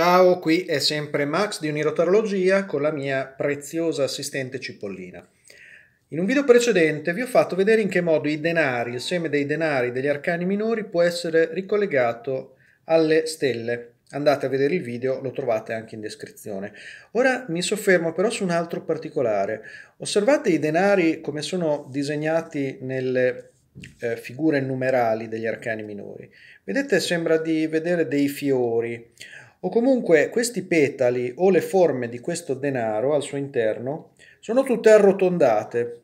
Ciao, qui è sempre Max di Unirotarologia con la mia preziosa assistente Cipollina. In un video precedente vi ho fatto vedere in che modo i denari, il seme dei denari degli arcani minori può essere ricollegato alle stelle. Andate a vedere il video, lo trovate anche in descrizione. Ora mi soffermo però su un altro particolare. Osservate i denari come sono disegnati nelle eh, figure numerali degli arcani minori. Vedete, sembra di vedere dei fiori o comunque questi petali o le forme di questo denaro al suo interno sono tutte arrotondate.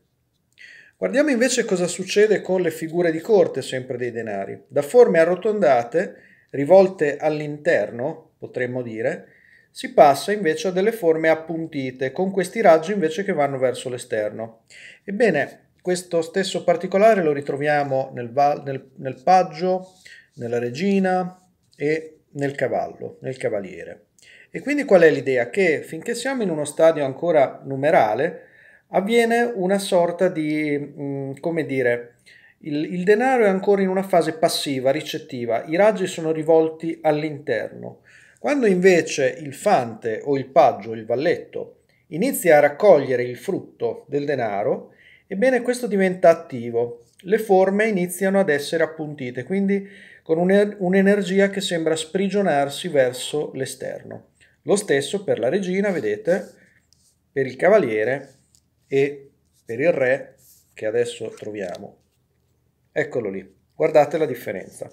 Guardiamo invece cosa succede con le figure di corte sempre dei denari. Da forme arrotondate, rivolte all'interno, potremmo dire, si passa invece a delle forme appuntite, con questi raggi invece che vanno verso l'esterno. Ebbene, questo stesso particolare lo ritroviamo nel, nel, nel paggio, nella regina e nel cavallo, nel cavaliere. E quindi qual è l'idea? Che finché siamo in uno stadio ancora numerale, avviene una sorta di, mm, come dire, il, il, denaro è ancora in una fase passiva, ricettiva, i raggi sono rivolti all'interno. Quando invece il fante o il paggio, il valletto, inizia a raccogliere il frutto del denaro, Ebbene, questo diventa attivo. Le forme iniziano ad essere appuntite, quindi con un'energia che sembra sprigionarsi verso l'esterno. Lo stesso per la regina, vedete, per il cavaliere e per il re che adesso troviamo. Eccolo lì, guardate la differenza.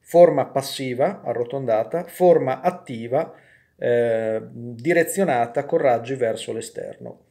Forma passiva, arrotondata, forma attiva, eh, direzionata con raggi verso l'esterno.